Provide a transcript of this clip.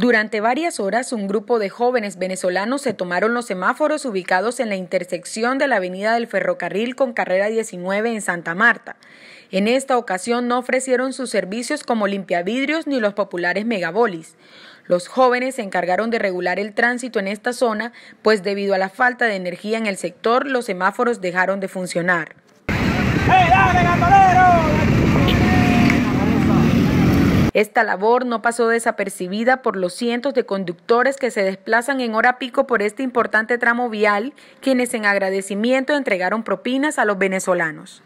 Durante varias horas, un grupo de jóvenes venezolanos se tomaron los semáforos ubicados en la intersección de la Avenida del Ferrocarril con Carrera 19 en Santa Marta. En esta ocasión no ofrecieron sus servicios como limpiavidrios ni los populares megabolis. Los jóvenes se encargaron de regular el tránsito en esta zona, pues debido a la falta de energía en el sector, los semáforos dejaron de funcionar. Esta labor no pasó desapercibida por los cientos de conductores que se desplazan en hora pico por este importante tramo vial, quienes en agradecimiento entregaron propinas a los venezolanos.